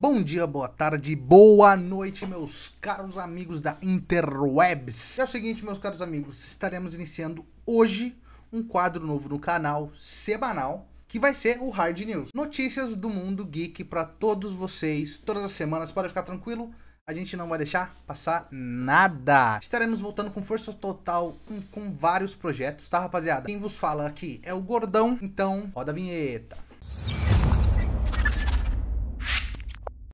Bom dia, boa tarde, boa noite, meus caros amigos da Interwebs. É o seguinte, meus caros amigos, estaremos iniciando hoje um quadro novo no canal, semanal, que vai ser o Hard News. Notícias do mundo geek para todos vocês, todas as semanas, pode ficar tranquilo. A gente não vai deixar passar nada. Estaremos voltando com força total com vários projetos, tá, rapaziada? Quem vos fala aqui é o Gordão, então roda a vinheta. Música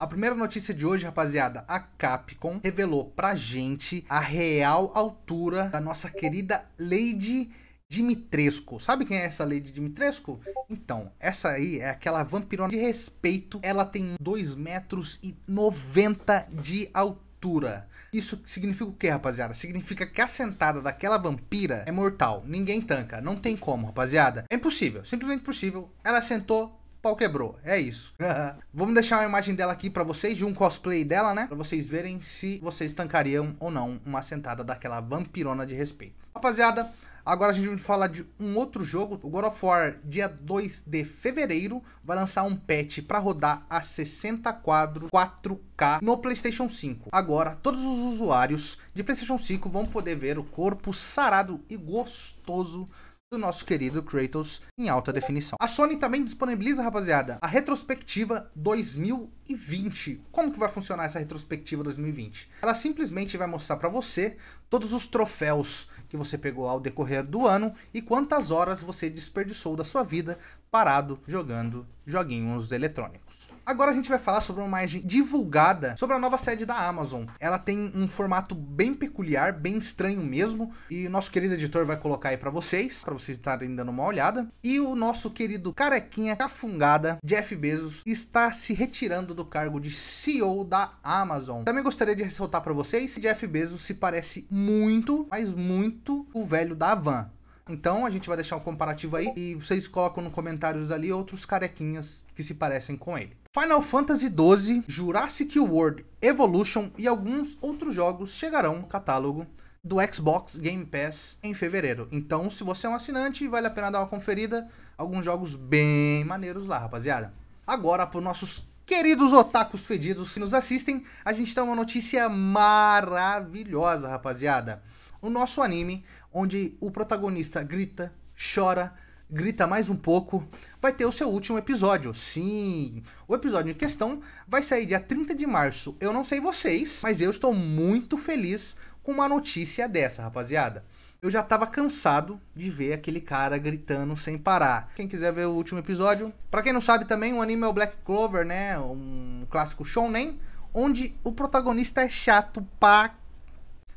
a primeira notícia de hoje, rapaziada, a Capcom revelou pra gente a real altura da nossa querida Lady Dimitrescu. Sabe quem é essa Lady Dimitrescu? Então, essa aí é aquela vampirona de respeito. Ela tem 2,90 metros e 90 de altura. Isso significa o que, rapaziada? Significa que a sentada daquela vampira é mortal. Ninguém tanca. Não tem como, rapaziada. É impossível. Simplesmente impossível. Ela sentou, pau quebrou. É isso. Vamos deixar uma imagem dela aqui para vocês, de um cosplay dela, né? Pra vocês verem se vocês tancariam ou não uma sentada daquela vampirona de respeito. Rapaziada, Agora a gente vai falar de um outro jogo, o God of War, dia 2 de fevereiro, vai lançar um patch para rodar a 60 quadros 4K no PlayStation 5. Agora, todos os usuários de PlayStation 5 vão poder ver o corpo sarado e gostoso do nosso querido Kratos em alta definição. A Sony também disponibiliza, rapaziada, a retrospectiva 2020. Como que vai funcionar essa retrospectiva 2020? Ela simplesmente vai mostrar para você todos os troféus que você pegou ao decorrer do ano e quantas horas você desperdiçou da sua vida parado jogando joguinhos eletrônicos. Agora a gente vai falar sobre uma imagem divulgada sobre a nova sede da Amazon. Ela tem um formato bem peculiar, bem estranho mesmo, e o nosso querido editor vai colocar aí para vocês, para vocês estarem dando uma olhada. E o nosso querido carequinha cafungada, Jeff Bezos, está se retirando do cargo de CEO da Amazon. Também gostaria de ressaltar para vocês que Jeff Bezos se parece muito, mas muito o velho da Avan. Então a gente vai deixar um comparativo aí e vocês colocam nos comentários ali outros carequinhas que se parecem com ele. Final Fantasy XII, Jurassic World Evolution e alguns outros jogos chegarão no catálogo do Xbox Game Pass em fevereiro. Então, se você é um assinante, vale a pena dar uma conferida. Alguns jogos bem maneiros lá, rapaziada. Agora, para os nossos Queridos otakus fedidos que nos assistem, a gente tem uma notícia maravilhosa, rapaziada o nosso anime, onde o protagonista grita, chora, grita mais um pouco, vai ter o seu último episódio. Sim, o episódio em questão vai sair dia 30 de março. Eu não sei vocês, mas eu estou muito feliz com uma notícia dessa, rapaziada. Eu já estava cansado de ver aquele cara gritando sem parar. Quem quiser ver o último episódio, para quem não sabe também, o anime é o Black Clover, né? Um clássico shonen, onde o protagonista é chato pra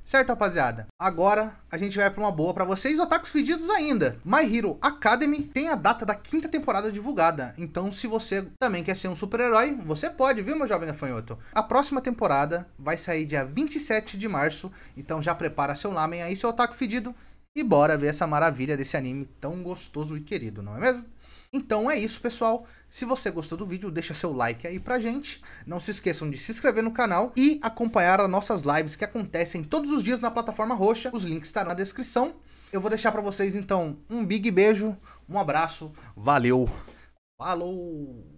Certo, rapaziada? Agora a gente vai para uma boa para vocês, otakus fedidos ainda. My Hero Academy tem a data da quinta temporada divulgada. Então, se você também quer ser um super-herói, você pode, viu, meu jovem afanhoto? A próxima temporada vai sair dia 27 de março. Então, já prepara seu lamen aí, seu otaku fedido. E bora ver essa maravilha desse anime tão gostoso e querido, não é mesmo? Então é isso, pessoal. Se você gostou do vídeo, deixa seu like aí pra gente. Não se esqueçam de se inscrever no canal e acompanhar as nossas lives que acontecem todos os dias na plataforma roxa. Os links estarão na descrição. Eu vou deixar para vocês, então, um big beijo, um abraço, valeu, falou!